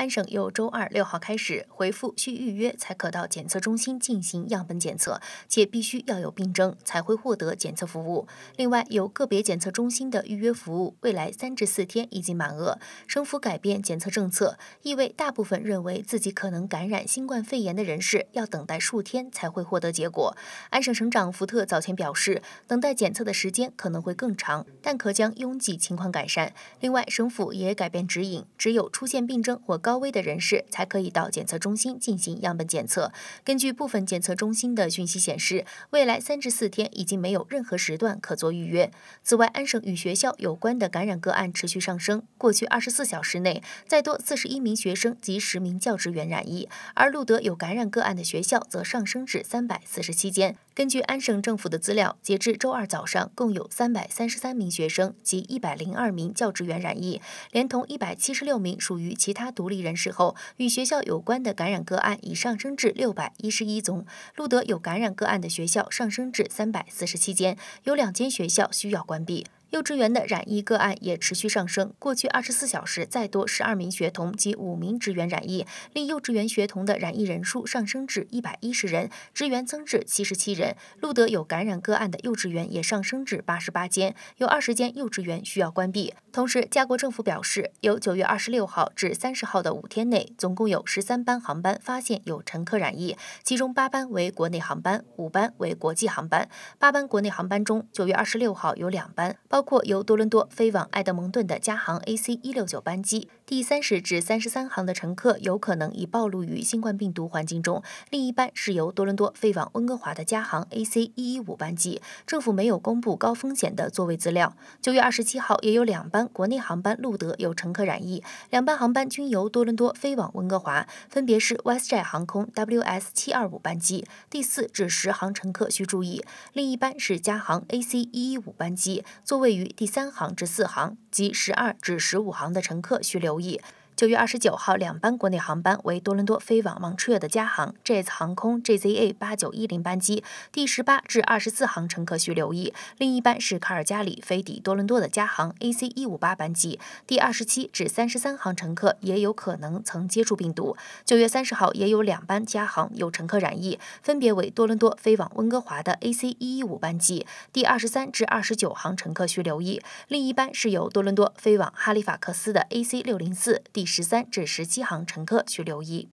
安省又周二六号开始，回复需预约才可到检测中心进行样本检测，且必须要有病征才会获得检测服务。另外，有个别检测中心的预约服务未来三至四天已经满额。省府改变检测政策，意味大部分认为自己可能感染新冠肺炎的人士要等待数天才会获得结果。安省省长福特早前表示，等待检测的时间可能会更长，但可将拥挤情况改善。另外，省府也改变指引，只有出现病症或高。高危的人士才可以到检测中心进行样本检测。根据部分检测中心的讯息显示，未来三至四天已经没有任何时段可做预约。此外，安省与学校有关的感染个案持续上升，过去二十四小时内，再多四十一名学生及十名教职员染疫，而路德有感染个案的学校则上升至三百四十七间。根据安省政府的资料，截至周二早上，共有三百三十三名学生及一百零二名教职员染疫，连同一百七十六名属于其他独立人士后，与学校有关的感染个案已上升至六百一十一宗。录得有感染个案的学校上升至三百四十七间，有两间学校需要关闭。幼稚园的染疫个案也持续上升，过去二十四小时再多十二名学童及五名职员染疫，令幼稚园学童的染疫人数上升至一百一十人，职员增至七十七人。录得有感染个案的幼稚园也上升至八十八间，有二十间幼稚园需要关闭。同时，加国政府表示，由九月二十六号至三十号的五天内，总共有十三班航班发现有乘客染疫，其中八班为国内航班，五班为国际航班。八班国内航班中，九月二十六号有两班。包括由多伦多飞往埃德蒙顿的加航 AC 一六九班机，第三十至三十三行的乘客有可能已暴露于新冠病毒环境中。另一班是由多伦多飞往温哥华的加航 AC 一一五班机，政府没有公布高风险的座位资料。九月二十七号也有两班国内航班路德有乘客染疫，两班航班均由多伦多飞往温哥华，分别是 WestJet 航空 WS 七二五班机第四至十行乘客需注意。另一班是加航 AC 一一五班机座位。位于第三行至四行及十二至十五行的乘客需留意。九月二十九号，两班国内航班为多伦多飞往蒙特利尔的加航，这次航空 JZA 八九一零班机第十八至二十四行乘客需留意；另一班是卡尔加里飞抵多伦多的加航 AC 一五八班机，第二十七至三十三行乘客也有可能曾接触病毒。九月三十号也有两班加航有乘客染疫，分别为多伦多飞往温哥华的 AC 一一五班机，第二十三至二十九行乘客需留意；另一班是由多伦多飞往哈利法克斯的 AC 六零四第。十三至十七行乘客需留意。